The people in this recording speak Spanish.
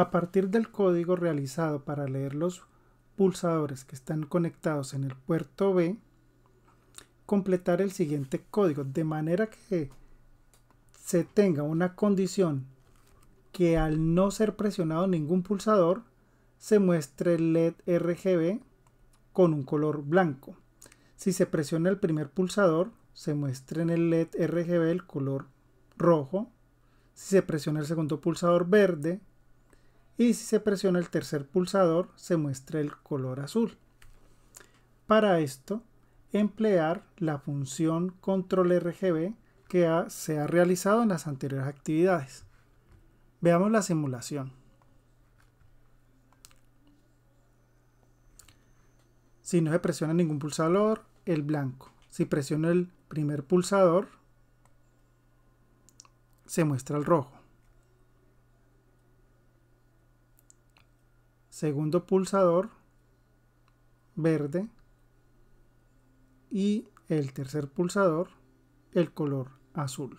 A partir del código realizado para leer los pulsadores que están conectados en el puerto B, completar el siguiente código, de manera que se tenga una condición que al no ser presionado ningún pulsador, se muestre el LED RGB con un color blanco. Si se presiona el primer pulsador, se muestre en el LED RGB el color rojo. Si se presiona el segundo pulsador verde, y si se presiona el tercer pulsador se muestra el color azul. Para esto, emplear la función control RGB que se ha realizado en las anteriores actividades. Veamos la simulación. Si no se presiona ningún pulsador, el blanco. Si presiona el primer pulsador, se muestra el rojo. segundo pulsador verde y el tercer pulsador el color azul.